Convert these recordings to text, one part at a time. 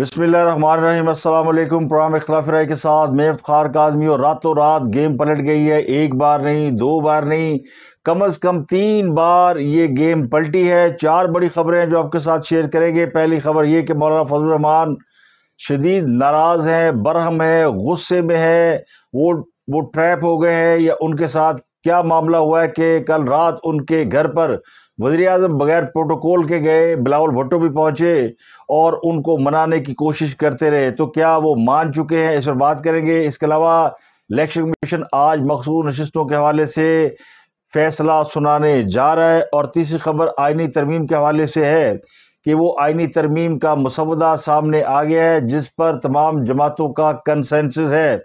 बसमिलकुम programme इख्लाफ राय के साथ मैं इफ्तार आदमी और रातों रात गेम पलट गई है एक बार नहीं दो बार नहीं कम अज़ कम तीन बार ये गेम पलटी है चार बड़ी खबरें हैं जो आपके साथ शेयर करेंगे पहली खबर ये कि मौलाना रहमान शदीद नाराज़ हैं बरहम है गुस्से में है वो वो ट्रैप हो गए हैं या उनके साथ क्या मामला हुआ है कि कल रात उनके घर पर वजी अजम बगैर प्रोटोकॉल के गए बिलावल भुट्टो भी पहुँचे और उनको मनाने की कोशिश करते रहे तो क्या वो मान चुके हैं इस पर बात करेंगे इसके अलावा इलेक्शन कमीशन आज मखसूस नशस्तों के हवाले से फैसला सुनाने जा रहा है और तीसरी खबर आइनी तरमीम के हवाले से है कि वो आइनी तरमीम का मसवदा सामने आ गया है जिस पर तमाम जमातों का कंसेंसिस है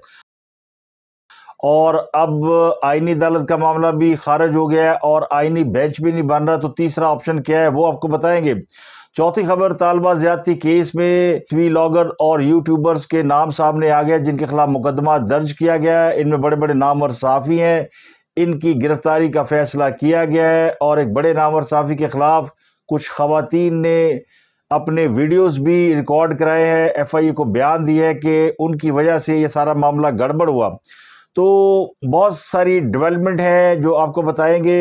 और अब आइनी अदालत का मामला भी खारिज हो गया है और आइनी बेंच भी नहीं बन रहा तो तीसरा ऑप्शन क्या है वो आपको बताएंगे चौथी खबर तालबा ज्यादती केस में टीवी लॉगर और यूट्यूबर्स के नाम सामने आ गया जिनके खिलाफ मुकदमा दर्ज किया गया है इनमें बड़े बड़े नाम और साफ़ी हैं इनकी गिरफ्तारी का फैसला किया गया है और एक बड़े नाम और साफ़ी के ख़िलाफ़ कुछ खवतिन ने अपने वीडियोस भी रिकॉर्ड कराए हैं एफआईए को बयान दिया है कि उनकी वजह से ये सारा मामला गड़बड़ हुआ तो बहुत सारी डेवलपमेंट है जो आपको बताएंगे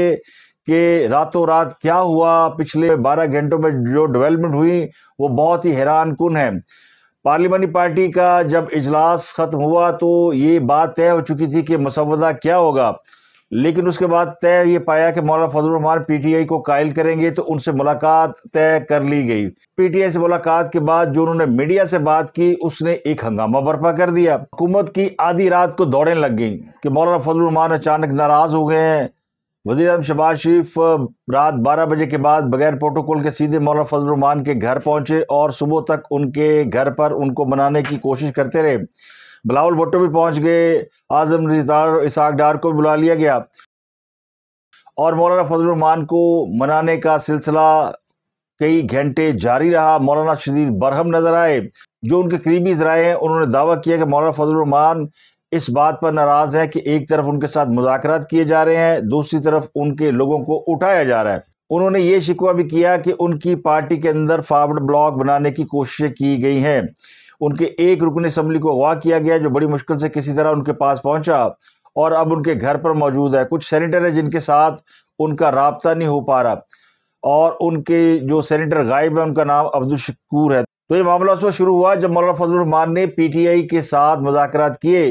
कि रातों रात क्या हुआ पिछले 12 घंटों में जो डेवलपमेंट हुई वो बहुत ही हैरान कन है पार्लियामानी पार्टी का जब इजलास ख़त्म हुआ तो ये बात तय हो चुकी थी कि मसवदा क्या होगा लेकिन उसके बाद तय ये पाया कि मौलाना फजल रहमान पीटीआई को कायल करेंगे तो उनसे मुलाकात तय कर ली गई पीटीआई से मुलाकात के बाद जो उन्होंने मीडिया से बात की उसने एक हंगामा बर्पा कर दिया हुकूमत की आधी रात को दौड़ें लग गई कि मौलाना फजल रहमान अचानक नाराज हो गए हैं वजीर अजम शहबाज शरीफ रात बारह बजे के बाद बगैर प्रोटोकॉल के सीधे मौलाना फजल रहमान के घर पहुंचे और सुबह तक उनके घर पर उनको मनाने की कोशिश करते रहे बलावल भुट्टो भी पहुंच गए आजम इसाक डार को बुला लिया गया और मौलाना फजलरहमान को मनाने का सिलसिला कई घंटे जारी रहा मौलाना शदीद बरहम नजर आए जो उनके करीबी जराए हैं उन्होंने दावा किया कि मौलाना फजलरहमान इस बात पर नाराज़ है कि एक तरफ उनके साथ मुजाकर किए जा रहे हैं दूसरी तरफ उनके लोगों को उठाया जा रहा है उन्होंने ये शिकवा भी किया कि उनकी पार्टी के अंदर फावड़ ब्लॉक बनाने की कोशिशें की गई हैं उनके एक रुकन असम्बली को अगवा किया गया जो बड़ी मुश्किल से किसी तरह उनके पास पहुंचा और अब उनके घर पर मौजूद है कुछ सैनिटर हैं जिनके साथ उनका रबता नहीं हो पा रहा और उनके जो सेनेटर गायब है उनका नाम अब्दुल शकूर है तो ये मामला उस वक्त शुरू हुआ जब मौलाना फजलरहमान ने पी टी आई के साथ मुजाकर किए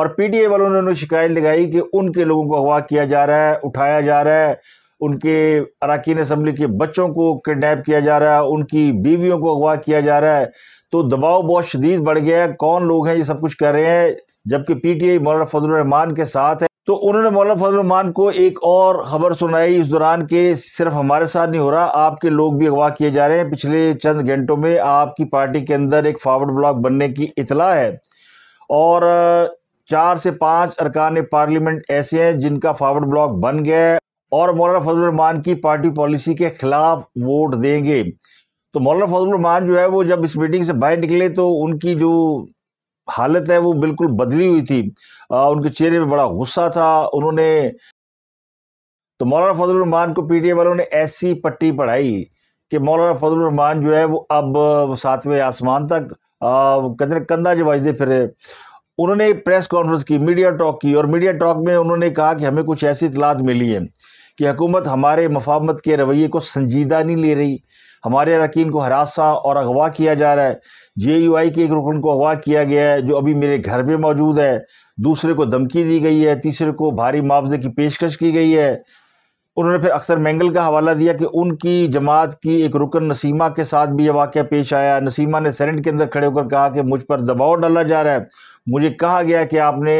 और पी टी आई वालों ने उन्हें शिकायत लगाई कि उनके लोगों को अगवा किया जा रहा है उठाया जा रहा है उनके अरकान असम्बली के बच्चों को किडनेप किया जा रहा है उनकी बीवियों को अगवा किया जा रहा है तो दबाव बहुत शदीद बढ़ गया है कौन लोग हैं ये सब कुछ कर रहे हैं जबकि पी टी आई मौलाना फजलरहमान के साथ है तो उन्होंने मौलाना फजलरहमान को एक और ख़बर सुनाई इस दौरान के सिर्फ हमारे साथ नहीं हो रहा आपके लोग भी अगवा किए जा रहे हैं पिछले चंद घंटों में आपकी पार्टी के अंदर एक फावर्ड ब्लॉक बनने की इतला है और चार से पाँच अरकान पार्लियामेंट ऐसे हैं जिनका फावर्ड ब्लॉक बन गया है और मौलाना फजल फजलरहमान की पार्टी पॉलिसी के खिलाफ वोट देंगे तो मौलाना फजल रमान जो है वो जब इस मीटिंग से बाहर निकले तो उनकी जो हालत है वो बिल्कुल बदली हुई थी आ, उनके चेहरे पे बड़ा गुस्सा था उन्होंने तो मौलाना फजल रमान को पीटीए वालों ने ऐसी पट्टी पढ़ाई कि मौलाना फजलरहमान जो है वो अब सातवें आसमान तक कंधे कंधा जवाजते फिर उन्होंने प्रेस कॉन्फ्रेंस की मीडिया टॉक की और मीडिया टॉक में उन्होंने कहा कि हमें कुछ ऐसी इतलात मिली है कि हुकूमत हमारे मफामत के रवैये को संजीदा नहीं ले रही हमारे अरकान को हरासा और अगवा किया जा रहा है जे यू आई के एक रुकन को अगवा किया गया है जो अभी मेरे घर में मौजूद है दूसरे को धमकी दी गई है तीसरे को भारी मुआवजे की पेशकश की गई है उन्होंने फिर अक्सर मैंगल का हवाला दिया कि उनकी जमात की एक रुकन नसीमा के साथ भी यह वाक़ पेश आया नसीमा ने सेनेट के अंदर खड़े होकर कहा कि मुझ पर दबाव डाला जा रहा है मुझे कहा गया कि आपने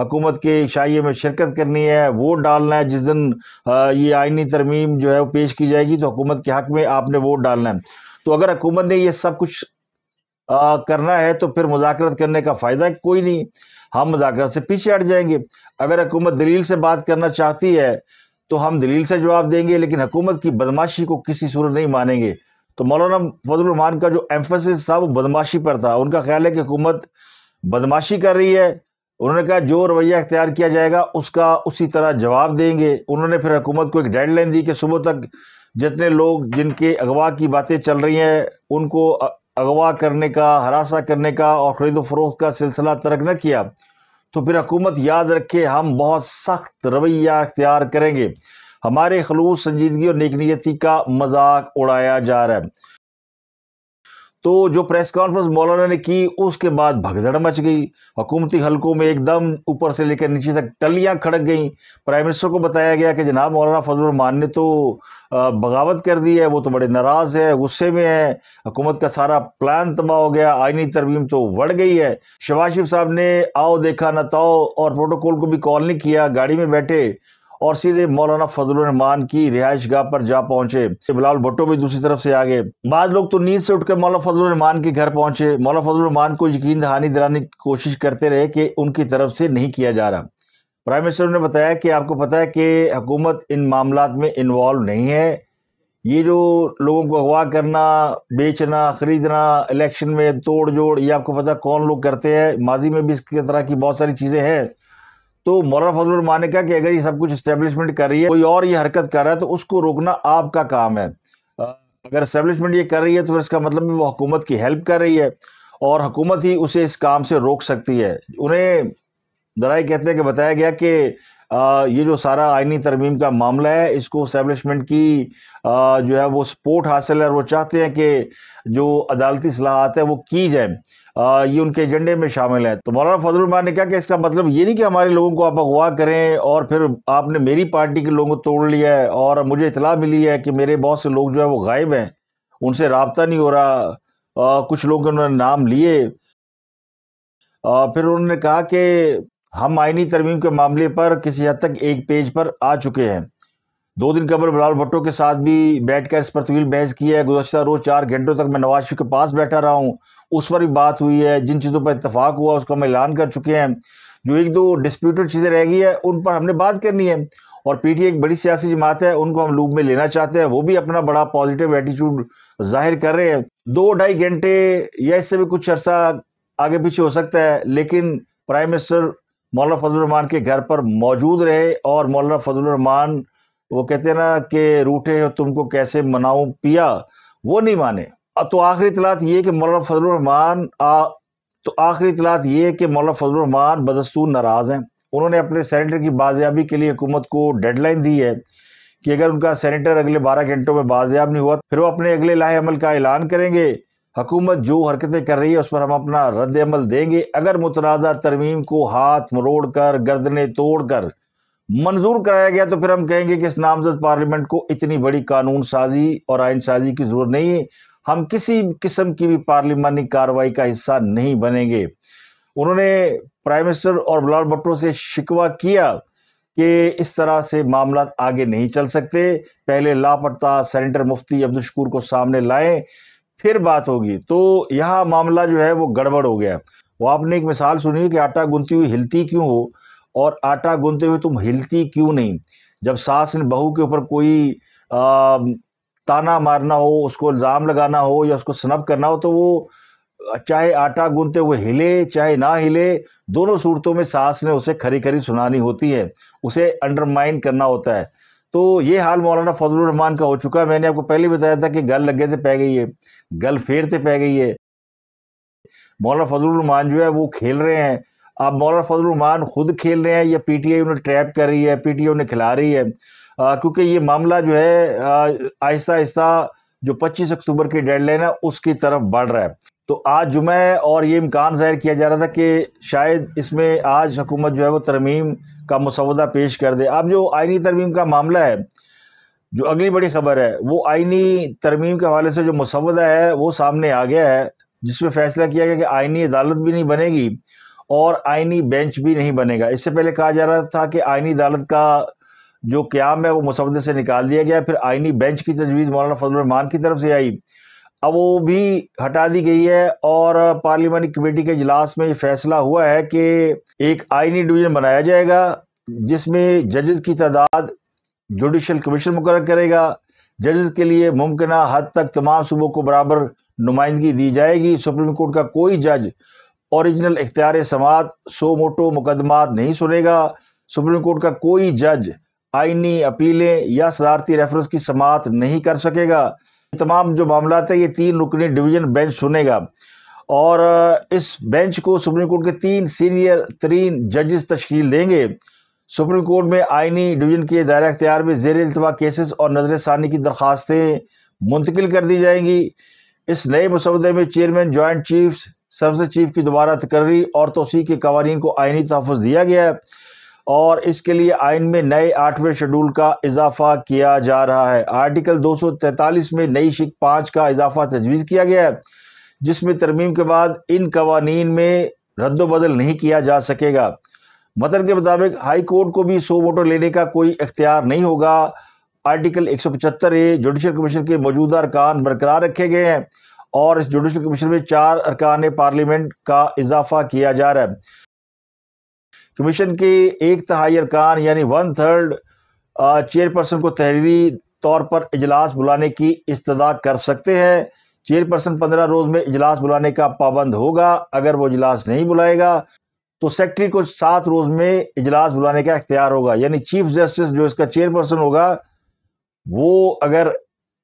हकूमत के इशाइये में शिरकत करनी है वोट डालना है जिस दिन ये आइनी तरमीम जो है वो पेश की जाएगी तो हुकूमत के हक़ में आपने वोट डालना है तो अगर हुकूमत ने यह सब कुछ आ, करना है तो फिर मुजाकरत करने का फ़ायदा कोई नहीं हम मुजाकर से पीछे हट जाएंगे अगर हुकूमत दलील से बात करना चाहती है तो हम दलील से जवाब देंगे लेकिन हुकूमत की बदमाशी को किसी सूरत नहीं मानेंगे तो मौलाना फजलरहमान का जो एम्फोसिस था वो बदमाशी पर था उनका ख्याल है कि हुकूमत बदमाशी कर रही है उन्होंने कहा जो रवैया अख्तियार किया जाएगा उसका उसी तरह जवाब देंगे उन्होंने फिर हुकूमत को एक डेडलाइन दी कि सुबह तक जितने लोग जिनके अगवा की बातें चल रही हैं उनको अगवा करने का हरासा करने का और ख़रीदो फरोख्त का सिलसिला तरक न किया तो फिर हकूमत याद रखे हम बहुत सख्त रवैया अख्तियार करेंगे हमारे खलूस संजीदगी और नेकनीयती का मजाक उड़ाया जा रहा है तो जो प्रेस कॉन्फ्रेंस मौलाना ने की उसके बाद भगदड़ मच गई हुकूमती हलकों में एकदम ऊपर से लेकर नीचे तक टलियाँ खड़क गईं प्राइम मिनिस्टर को बताया गया कि जनाब मौलाना फजलरहमान ने तो बगावत कर दी है वो तो बड़े नाराज़ है गुस्से में है हुकूमत का सारा प्लान तबाह हो गया आइनी तरमीम तो बढ़ गई है शबाशिफ साहब ने आओ देखा नाओ और प्रोटोकॉल को भी कॉल नहीं किया गाड़ी में बैठे और सीधे मौलाना फजलरहमान की रिहाइश गाह पर जा पहुंचे बिलाल भुट्टो भी दूसरी तरफ से आ गए बाद लोग तो नींद से उठकर मौलाना फजलरहमान के घर पहुंचे मौलाना फजलरहमान को यकीन दहानी दिलाने की कोशिश करते रहे कि उनकी तरफ से नहीं किया जा रहा प्राइम मिनिस्टर ने बताया कि आपको पता है कि हुकूमत इन मामला में इन्वॉल्व नहीं है ये जो लोगों को अगवा करना बेचना ख़रीदना इलेक्शन में तोड़ जोड़ ये आपको पता कौन लोग करते हैं माजी में भी इस तरह की बहुत सारी चीज़ें हैं तो मौलाना फजल रमा ने कहा कि अगर ये सब कुछ इस्टेब्लिशमेंट कर रही है कोई और ये हरकत कर रहा है तो उसको रोकना आपका काम है अगर इस्टेब्लिशमेंट ये कर रही है तो फिर इसका मतलब वो हुकूमत की हेल्प कर रही है और हुकूमत ही उसे इस काम से रोक सकती है उन्हें जराए कहते हैं कि बताया गया कि ये जो सारा आइनी तरमीम का मामला है इसको इस्टेब्लिशमेंट की जो है वो सपोर्ट हासिल है और वो चाहते हैं कि जो अदालती सलाहत है वो की जाए ये उनके एजेंडे में शामिल हैं तो मौलाना फजलुरमान ने कहा कि इसका मतलब ये नहीं कि हमारे लोगों को आप अगवा करें और फिर आपने मेरी पार्टी के लोगों को तोड़ लिया है और मुझे इतला मिली है कि मेरे बहुत से लोग जो है वो गायब हैं उनसे रबता नहीं हो रहा आ, कुछ लोगों के उन्होंने नाम लिए फिर उन्होंने कहा कि हम आइनी तरमीम के मामले पर किसी हद तक एक पेज पर आ चुके हैं दो दिन कबल बिलाल भुट्टो के साथ भी बैठकर इस पर तवील बहस की है गुजशत रोज़ चार घंटों तक मैं नवाज शरीफ के पास बैठा रहा हूँ उस पर भी बात हुई है जिन चीज़ों पर इतफाक़ हुआ उसका हम ऐलान कर चुके हैं जो एक दो डिस्प्यूटेड चीज़ें रह गई है उन पर हमने बात करनी है और पी टी एक बड़ी सियासी जमात है उनको हम लूप में लेना चाहते हैं वो भी अपना बड़ा पॉजिटिव एटीट्यूड जाहिर कर रहे हैं दो ढाई घंटे या इससे भी कुछ अर्सा आगे पीछे हो सकता है लेकिन प्राइम मिनिस्टर मौलाना फजल के घर पर मौजूद रहे और मौलाना फजल वो कहते ना कि रूठे हो तुमको कैसे मनाऊ पिया वो नहीं माने तो आखिरी तलात ये कि मौलाना फजलरहमान तो आखिरी तलात ये कि मौलाना फजलरहमान बदस्तूर नाराज़ हैं उन्होंने अपने सेनेटर की बाजियाबी के लिए हुकूमत को डेडलाइन दी है कि अगर उनका सेनेटर अगले बारह घंटों में बाजियाब नहीं हुआ फिर वो अपने अगले लाहे अमल का ऐलान करेंगे हुकूमत जो हरकतें कर रही है उस पर हम अपना रद्द अमल देंगे अगर मुतनाज़ा तरमीम को हाथ मरोड़ कर गर्दने तोड़ कर मंजूर कराया गया तो फिर हम कहेंगे कि इस नामजद पार्लियामेंट को इतनी बड़ी कानून साजी और आयन साजी की ज़रूरत नहीं है हम किसी किस्म की भी पार्लियामानी कार्रवाई का हिस्सा नहीं बनेंगे उन्होंने प्राइम मिनिस्टर और बिलाल भट्टो से शिकवा किया कि इस तरह से मामला आगे नहीं चल सकते पहले लापता सेनेटर मुफ्ती अब्दुल शकूर को सामने लाएं फिर बात होगी तो यह मामला जो है वो गड़बड़ हो गया वो आपने एक मिसाल सुनी कि आटा गुनती हुई हिलती क्यों हो और आटा गूंधते हुए तुम हिलती क्यों नहीं जब सास ने बहू के ऊपर कोई ताना मारना हो उसको इल्ज़ाम लगाना हो या उसको स्नब करना हो तो वो चाहे आटा गूंधते हुए हिले चाहे ना हिले दोनों सूरतों में सास ने उसे खरी खरी सुनानी होती है उसे अंडरमाइन करना होता है तो ये हाल मौलाना फजलरहमान का हो चुका है मैंने आपको पहले बताया था कि गल लगे थे पै गई है गल फेरते पै गई है मौलाना फजलरहमान जो है वो खेल रहे हैं आप मौलाना फजलरहमान खुद खेल रहे हैं या पीटीआई उन्हें ट्रैप कर रही है पीटीआई उन्हें खिला रही है क्योंकि ये मामला जो है आहिस्ता आहिस्ता जो 25 अक्टूबर की डेडलाइन है उसकी तरफ बढ़ रहा है तो आज जुमे और ये इम्कान ज़ाहिर किया जा रहा था कि शायद इसमें आज हुकूमत जो है वो तरमीम का मसवदा पेश कर दे अब जो आइनी तरमीम का मामला है जो अगली बड़ी खबर है वो आइनी तरमीम के हवाले से जो मसवदा है वो सामने आ गया है जिसमें फ़ैसला किया गया कि आइनी अदालत भी नहीं बनेगी और आइनी बेंच भी नहीं बनेगा इससे पहले कहा जा रहा था कि आइनी अदालत का जो क्याम है वो मुसवदे से निकाल दिया गया फिर आइनी बेंच की तजवीज़ मौलाना फजलरहमान की तरफ से आई अब वो भी हटा दी गई है और पार्लियामानी कमेटी के इजलास में ये फैसला हुआ है कि एक आइनी डिवीज़न बनाया जाएगा जिसमें जजेस की तादाद जुडिशल कमीशन मुकर करेगा जजेस के लिए मुमकिन हद तक तमाम सूबों को बराबर नुमाइंदगी दी जाएगी सुप्रीम कोर्ट का कोई जज ओरिजिनल इख्तियार समात सो मोटो मुकदमात नहीं सुनेगा सुप्रीम कोर्ट का कोई जज आइनी अपीलें या सदारती रेफरेंस की समात नहीं कर सकेगा तमाम जो मामला है ये तीन रुकनी डिवीजन बेंच सुनेगा और इस बेंच को सुप्रीम कोर्ट के तीन सीनियर तरीन जजेस तश्कील देंगे सुप्रीम कोर्ट में आइनी डिवीजन के दायरा अख्तियार में जेर अल्तवा केसेस और नजर षानी की दरख्वास्तें मुंतकिल कर दी जाएंगी इस नए मसौदे में chairman joint chiefs service chief की दोबारा तकर्री और तोसी के कवानीन को आइनी तहफ़ दिया गया है और इसके लिए आइन में नए आठवें शेड्यूल का इजाफा किया जा रहा है आर्टिकल दो सौ तैतालीस में नई शिक पाँच का इजाफा तजवीज़ किया गया है जिसमें तरमीम के बाद इन कवानीन में रद्दबदल नहीं किया जा सकेगा मतन के मुताबिक हाई कोर्ट को भी सो वोटर लेने का कोई इख्तियार नहीं होगा आर्टिकल एक सौ पचहत्तर ए जुडिशल कमीशन के मौजूदा अरकान बरकरार रखे गए हैं और इस जुडिशल कमीशन में चार अरकान पार्लियामेंट का इजाफा किया जा रहा है कमीशन के एक तहाई अरकान यानी वन थर्ड चेयरपर्सन को तहरीरी तौर पर इजलास बुलाने की इस्तदा कर सकते हैं चेयरपर्सन पंद्रह रोज़ में इजलास बुलाने का पाबंद होगा अगर वो इजलास नहीं बुलाएगा तो सेक्रेटरी को सात रोज़ में इजलास बुलाने का इख्तियार होगा यानी चीफ जस्टिस जो इसका चेयरपर्सन होगा वो अगर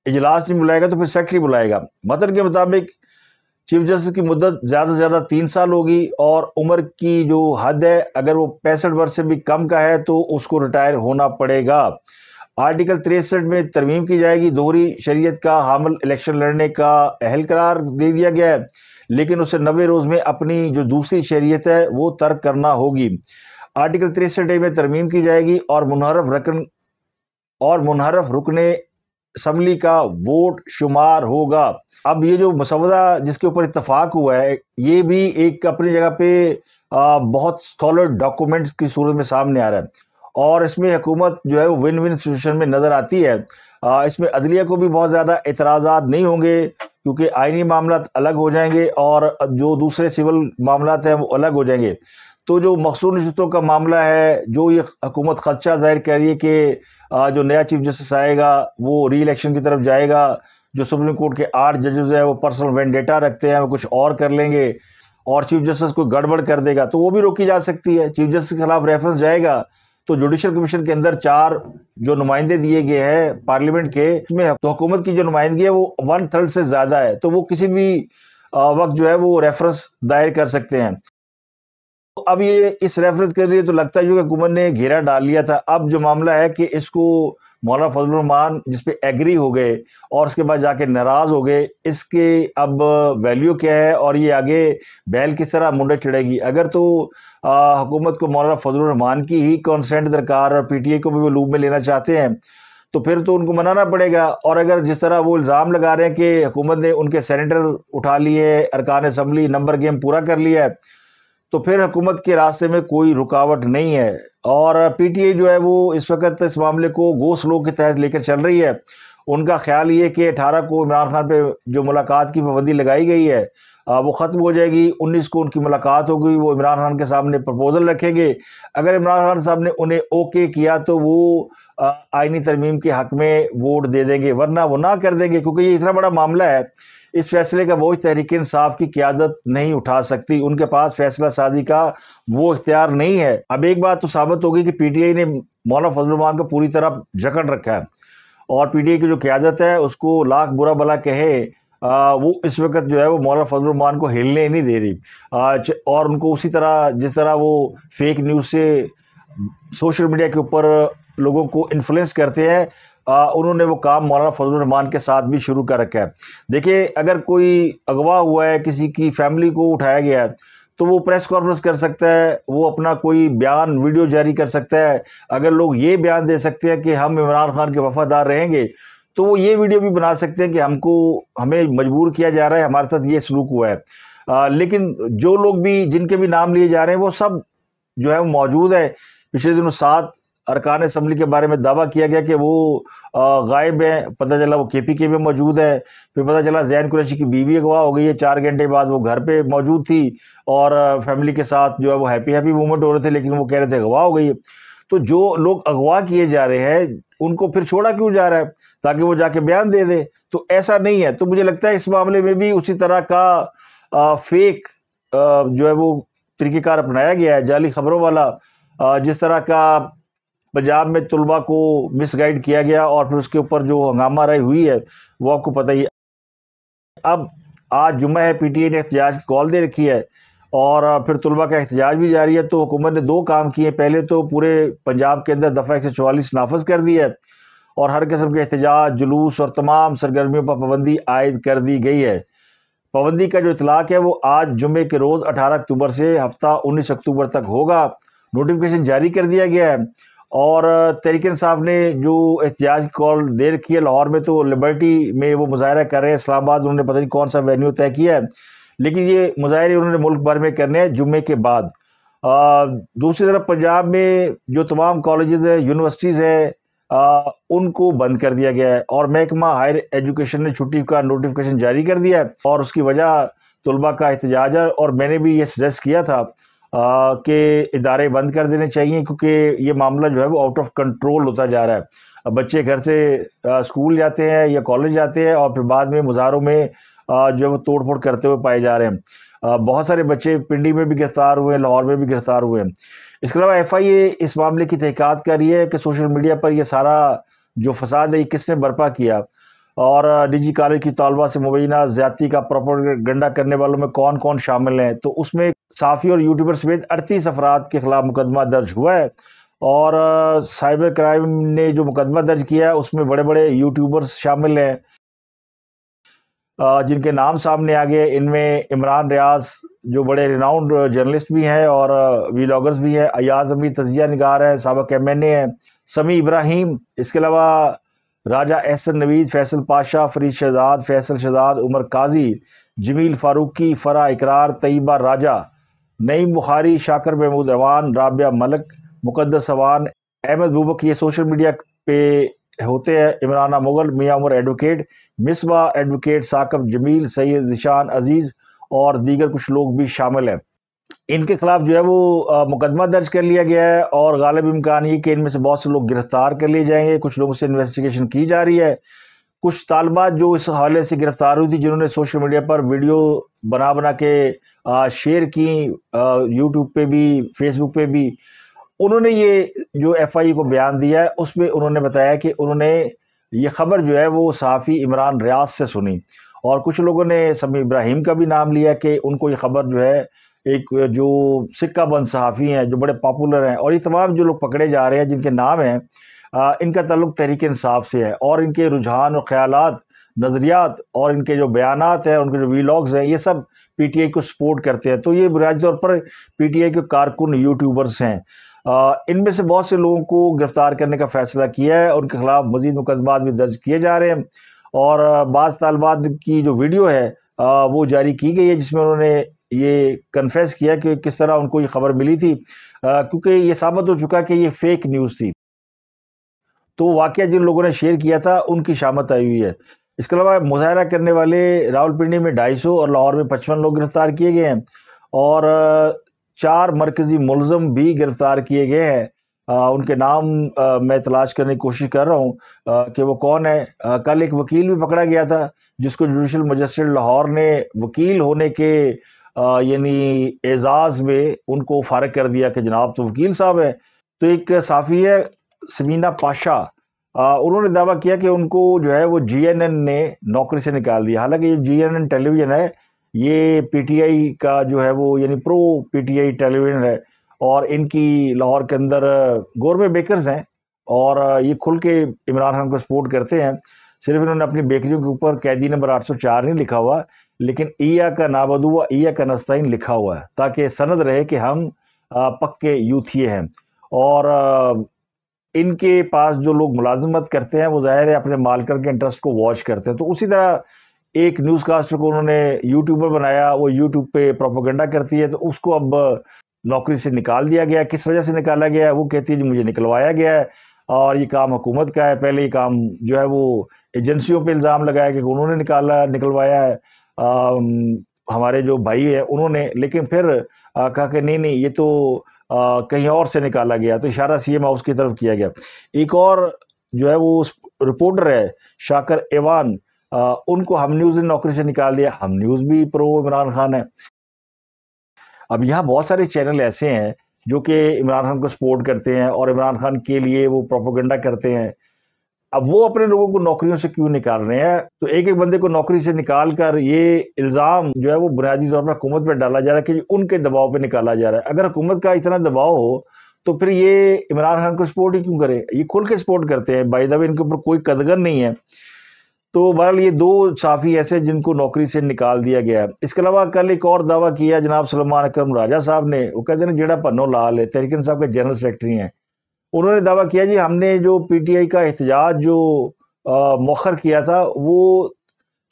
इजलास नहीं बुलाएगा तो फिर सेक्रेटरी बुलाएगा मतन के मुताबिक चीफ जस्टिस की मुद्दत ज़्यादा से ज़्यादा तीन साल होगी और उम्र की जो हद है अगर वो पैंसठ वर्ष से भी कम का है तो उसको रिटायर होना पड़ेगा आर्टिकल तिरसठ में तरमीम की जाएगी दोहरी शरीयत का हामल इलेक्शन लड़ने का अहल करार दे दिया गया है लेकिन उसे नबे रोज़ में अपनी जो दूसरी शरीयत है वो तर्क करना होगी आर्टिकल तिरसठ में तरमीम की जाएगी और मुनहरफ रकन और मुनहरफ रुकने असम्बली का वोट शुमार होगा अब ये जो मसौदा जिसके ऊपर इतफाक़ हुआ है ये भी एक अपनी जगह पे बहुत सॉलिड डॉक्यूमेंट्स की सूरत में सामने आ रहा है और इसमें हुकूमत जो है वो विन विन सिचुएशन में नज़र आती है इसमें अदलिया को भी बहुत ज़्यादा एतराज़ा नहीं होंगे क्योंकि आइनी मामला अलग हो जाएंगे और जो दूसरे सिविल मामला हैं वो अलग हो जाएंगे तो जो मखसून रिश्तों का मामला है जो ये हकूमत खदशा जाहिर कर रही है कि जो नया चीफ जस्टिस आएगा वो री इलेक्शन की तरफ जाएगा जो सुप्रीम कोर्ट के आठ जजेज हैं वो पर्सनल वेंडेटा रखते हैं वो कुछ और कर लेंगे और चीफ जस्टिस को गड़बड़ कर देगा तो वो भी रोकी जा सकती है चीफ जस्टिस के खिलाफ रेफरेंस जाएगा तो जुडिशल कमीशन के अंदर चार जो नुमाइंदे दिए गए हैं पार्लियामेंट के उसमें तो हुकूमत की जो नुमाइंदगी है वो वन थर्ड से ज़्यादा है तो वो किसी भी वक्त जो है वो रेफरेंस दायर कर सकते हैं तो अब ये इस रेफरेंस कर रही है तो लगता है कि हुकूमत ने घेरा डाल लिया था अब जो मामला है कि इसको मौलाना फजलरहमान जिस जिसपे एग्री हो गए और उसके बाद जाके नाराज़ हो गए इसके अब वैल्यू क्या है और ये आगे बैल किस तरह मुंडे चढ़ेगी अगर तो हुकूमत को मौलाना फजलरहमान की ही कंसेंट दरकार और पीटीए को भी वो लूप में लेना चाहते हैं तो फिर तो उनको मनाना पड़ेगा और अगर जिस तरह वो इल्ज़ाम लगा रहे हैं कि हुकूमत ने उनके सेनेटर उठा लिए अरकान असम्बली नंबर गेम पूरा कर लिया है तो फिर हुकूमत के रास्ते में कोई रुकावट नहीं है और पीटीए जो है वो इस वक्त इस मामले को गो स्लो के तहत लेकर चल रही है उनका ख्याल ये कि अठारह को इमरान खान पे जो मुलाकात की पाबंदी लगाई गई है वो ख़त्म हो जाएगी उन्नीस को उनकी मुलाकात होगी वो इमरान खान के सामने प्रपोज़ल रखेंगे अगर इमरान खान साहब ने उन्हें ओके किया तो वो आइनी तरमीम के हक़ में वोट दे देंगे वरना वो ना कर देंगे क्योंकि ये इतना बड़ा मामला है इस फैसले का बोझ तहरीक इंसाफ की क्यादत नहीं उठा सकती उनके पास फैसला साजी का वो इख्तियार नहीं है अब एक बात तो साबित होगी कि पीटीआई ने मौलाना फजलरमान को पूरी तरह जकड़ रखा है और पीटीआई की जो क्यादत है उसको लाख बुरा भला कहे आ, वो इस वक्त जो है वो मौलाना फजलरमान को हिलने नहीं दे रही और उनको उसी तरह जिस तरह वो फेक न्यूज़ से सोशल मीडिया के ऊपर लोगों को इन्फ्लुएंस करते हैं उन्होंने वो काम मौलाना फजलरहमान के साथ भी शुरू कर रखा है देखिए अगर कोई अगवा हुआ है किसी की फैमिली को उठाया गया है तो वो प्रेस कॉन्फ्रेंस कर सकता है वो अपना कोई बयान वीडियो जारी कर सकता है अगर लोग ये बयान दे सकते हैं कि हम इमरान खान के वफादार रहेंगे तो वो ये वीडियो भी बना सकते हैं कि हमको हमें मजबूर किया जा रहा है हमारे साथ ये सलूक हुआ है आ, लेकिन जो लोग भी जिनके भी नाम लिए जा रहे हैं वो सब जो है वो मौजूद है पिछले दिनों सात अरकान असम्बली के बारे में दावा किया गया कि वो गायब हैं पता चला वो के पी के में मौजूद है फिर पता चला जैन कुरैशी की बीवी अगवा हो गई है चार घंटे बाद वो घर पे मौजूद थी और फैमिली के साथ जो है वो हैप्पी हैप्पी मोमेंट हो रहे थे लेकिन वो कह रहे थे अगवा हो गई है तो जो लोग अगवा किए जा रहे हैं उनको फिर छोड़ा क्यों जा रहा है ताकि वो जाके बयान दे दें तो ऐसा नहीं है तो मुझे लगता है इस मामले में भी उसी तरह का फेक जो है वो तरीक़ेकार अपनाया गया है जाली खबरों वाला जिस तरह का पंजाब में तलबा को मिसगाइड किया गया और फिर उसके ऊपर जो हंगामा राय हुई है वो आपको पता ही अब आज जुम्मे है पीटीए ने एहतजाज की कॉल दे रखी है और फिर तलबा का एहतजाज भी जारी है तो हुकूमत ने दो काम किए पहले तो पूरे पंजाब के अंदर दफ़ा एक सौ चवालीस नाफज कर दी है और हर किस्म के एहतजाज जुलूस और तमाम सरगर्मियों पर पाबंदी आयद कर दी गई है पाबंदी का जो इतलाक है वो आज जुमे के रोज़ अठारह अक्टूबर से हफ्ता उन्नीस अक्टूबर तक होगा नोटिफिकेशन जारी कर दिया गया है और तहरीक साहब ने जो एहतजाज कॉल दे रखी है लाहौर में तो लिबर्टी में वो मुजाहरा कर रहे हैं इस्लामाबाद उन्होंने पता नहीं कौन सा वेन्यू तय किया है लेकिन ये मुजाहरे उन्होंने मुल्क भर में करने हैं जुम्मे के बाद आ, दूसरी तरफ पंजाब में जो तमाम कॉलेज हैं यूनिवर्सिटीज़ हैं उनको बंद कर दिया गया है और महकमा हायर एजुकेशन ने छुट्टी का नोटिफिकेशन जारी कर दिया है और उसकी वजह तलबा का एहतजाज है और मैंने भी ये सजेस्ट किया था के इदारे बंद कर देने चाहिए क्योंकि ये मामला जो है वो आउट ऑफ कंट्रोल होता जा रहा है बच्चे घर से स्कूल जाते हैं या कॉलेज जाते हैं और फिर बाद में मुजारों में जो है वो तोड़ फोड़ करते हुए पाए जा रहे हैं बहुत सारे बच्चे पिंडी में भी गिरफ्तार हुए हैं लाहौर में भी गिरफ्तार हुए हैं इसके अलावा एफ आई ए इस मामले की तहकीक़त कर रही है कि सोशल मीडिया पर यह सारा जो फसाद है ये किसने बर्पा किया और निजी कॉलेज की तलबा से मुबैना ज्यादा का प्रॉपर गंडा करने वालों में कौन कौन शामिल हैं तो उसमें साफ़ी और यूट्यूबर समेत अड़तीस अफराद के ख़िलाफ़ मुकदमा दर्ज हुआ है और साइबर क्राइम ने जो मुकदमा दर्ज किया है उसमें बड़े बड़े यूट्यूबर्स शामिल हैं जिनके नाम सामने आ गए इनमें इमरान रियाज जो बड़े रिनाउंड जर्नलिस्ट भी हैं और वीलागर्स भी हैं अयाज अमीर तजिया निगार हैं सबक एम एन ए हैं समी इब्राहिम इसके अलावा राजा एहसन नवीद फैसल पाशाह फरीद शहजाद फैसल शहजाद उमर काजी जमील फारूकी फ़रा इकरार तयबा राजा नईम बुखारी शाकर महमूद अवान राबिया मलक मुकदस अवान अहमद बुबक ये सोशल मीडिया पे होते हैं इमराना मुगल मियाँ उमर एडवोकेट मिसबा एडवोकेट साकब जमील सैयद निशान अजीज़ और दीगर कुछ लोग भी शामिल हैं इनके खिलाफ जो है वो मुकदमा दर्ज कर लिया गया है और गालिब इम्कान ये कि इनमें से बहुत से लोग गिरफ़्तार कर लिए जाएंगे कुछ लोगों से इन्वेस्टिगेशन की जा रही है कुछ तालबा जो इस हवाले से गिरफ़्तार हुई थी जिन्होंने सोशल मीडिया पर वीडियो बना बना के शेयर की यूट्यूब पे भी फेसबुक पे भी उन्होंने ये जो एफ आई e को बयान दिया है उसमें उन्होंने बताया कि उन्होंने ये ख़बर जो है वो सहाफ़ी इमरान रियाज से सुनी और कुछ लोगों ने समी इब्राहिम का भी नाम लिया कि उनको ये ख़बर जो है एक जो सिक्का बंद सहाफ़ी हैं जो बड़े पॉपुलर हैं और ये तमाम जो लोग पकड़े जा रहे हैं जिनके नाम हैं इनका तल्लुक तहरीक इंसाफ से है और इनके रुझान और ख्याल नज़रियात और इनके जो बयान हैं उनके जो वीलाग्स हैं ये सब पी टी आई को सपोर्ट करते हैं तो ये बुनियादी तौर पर पी टी आई के कारकुन यूट्यूबर्स हैं इनमें से बहुत से लोगों को गिरफ़्तार करने का फ़ैसला किया है उनके ख़िलाफ़ मजीद मुकदमा भी दर्ज किए जा रहे हैं और बाज़ तलबात की जो वीडियो है वो जारी की गई है जिसमें उन्होंने ये कन्फेस किया कि किस तरह उनको ये खबर मिली थी क्योंकि ये साबित हो चुका कि ये फेक न्यूज़ थी तो वाक़ जिन लोगों ने शेयर किया था उनकी शामत आई हुई है इसके अलावा मुजाहरा करने वाले रावलपिंडी में ढाई सौ और लाहौर में पचपन लोग गिरफ़्तार किए गए हैं और चार मरकज़ी मुलम भी गिरफ़्तार किए गए हैं उनके नाम मैं तलाश करने की कोशिश कर रहा हूँ कि वो कौन है कल एक वकील भी पकड़ा गया था जिसको जुडिशल मजिस्ट्रेट लाहौर ने वकील होने के यानी एज़ाज़ में उनको फ़ारग कर दिया कि जनाब तो वकील साहब हैं तो एक साफ़िया समीना पाशा उन्होंने दावा किया कि उनको जो है वो जी एन एन ने नौकरी से निकाल दिया हालांकि ये जी एन एन टेलीविज़न है ये पी टी आई का जो है वो यानी pro P T I television है और इनकी लाहौर के अंदर गोरमे बेकरस हैं और ये खुल के इमरान खान को सपोर्ट करते हैं सिर्फ इन्होंने अपनी बेकरियों के ऊपर कैदी नंबर 804 नहीं लिखा हुआ लेकिन ईया का नाबदू ईया का नस्ताइन लिखा हुआ है ताकि सनद रहे कि हम पक्के यूथिए हैं और इनके पास जो लोग मुलाजमत करते हैं वो ज़ाहिर है अपने मालकर के इंटरेस्ट को वॉच करते हैं तो उसी तरह एक न्यूज़ कास्टर को उन्होंने यूट्यूबर बनाया वो यूट्यूब पे प्रोपोगंडा करती है तो उसको अब नौकरी से निकाल दिया गया किस वजह से निकाला गया वो कहती है जी मुझे निकलवाया गया है और ये काम हुकूमत का है पहले ये काम जो है वो एजेंसियों पे इल्ज़ाम लगाया कि उन्होंने निकाला निकलवाया है आ, हमारे जो भाई है उन्होंने लेकिन फिर आ, कहा कि नहीं नहीं ये तो आ, कहीं और से निकाला गया तो इशारा सी एम हाउस की तरफ किया गया एक और जो है वो रिपोर्टर है शाकर एवान आ, उनको हम न्यूज़ ने नौकरी से निकाल दिया हम न्यूज़ भी प्रो इमरान खान है अब यहाँ बहुत सारे चैनल ऐसे हैं जो कि इमरान खान को सपोर्ट करते हैं और इमरान खान के लिए वो प्रोपोगंडा करते हैं अब वो अपने लोगों को नौकरियों से क्यों निकाल रहे हैं तो एक एक बंदे को नौकरी से निकाल कर ये इल्ज़ाम जो है वो बुनियादी तौर पर हुकूमत पर डाला जा रहा है कि उनके दबाव पर निकाला जा रहा है अगर हुकूमत का इतना दबाव हो तो फिर ये इमरान खान को सपोर्ट ही क्यों करे ये खुल के सपोर्ट करते हैं बाई दबे इनके ऊपर कोई कदगन नहीं है तो बहरहाल ये दो साफ़ी ऐसे जिनको नौकरी से निकाल दिया गया है इसके अलावा कल एक और दावा किया जनाब सलमान अक्रम राजा साहब ने वो कहते हैं जेड़ा पन्नो लाल है तहरीकन साहब के जनरल सेक्रेटरी हैं उन्होंने दावा किया जी हमने जो पीटीआई का एहतजाज जो मौखर किया था वो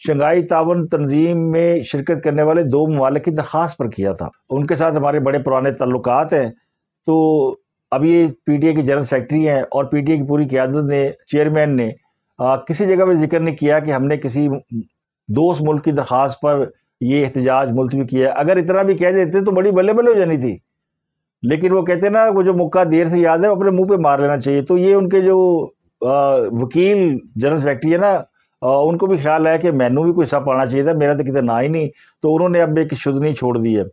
शंघाई तावन तंजीम में शिरकत करने वाले दो ममालिक की दरख्वास्त पर किया था उनके साथ हमारे बड़े पुराने तल्लुक हैं तो अब ये पी टी आई के जनरल सेक्रेटरी हैं और पी टी आई की पूरी क्यादत ने चेयरमैन ने आ, किसी जगह पर जिक्र नहीं किया कि हमने किसी दोस्त मुल्क की दरख्वास्त पर ये एहतजाज मुलतवी किया अगर इतना भी कह देते तो बड़ी बल्ले बल्ले हो जानी थी लेकिन वो कहते ना वो जो मुक्का देर से याद है अपने मुंह पे मार लेना चाहिए तो ये उनके जो वकील जनरल सेक्रेटरी है ना आ, उनको भी ख्याल आया कि मैनू भी कोई हिस्सा पाना चाहिए था मेरा तो कितना ना ही नहीं तो उन्होंने अब एक नहीं छोड़ दी है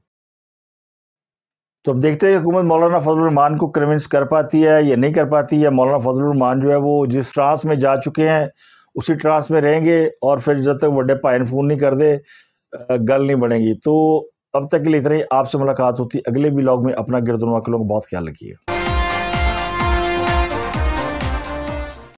तो अब देखते हैं कि हुकूमत मौलाना फजलरहमान को कन्विंस कर पाती है या नहीं कर पाती या मौलाना फजलरहमान जो है वो जिस ट्रांस में जा चुके हैं उसी ट्रांस में रहेंगे और फिर जब तक बड़े पाइन फोन नहीं कर दे गल नहीं बढ़ेंगी तो अब तक के लिए इतना ही आपसे मुलाकात होती अगले भी ब्लॉग में अपना गिरदनुमा के को बहुत ख्याल रखिएगा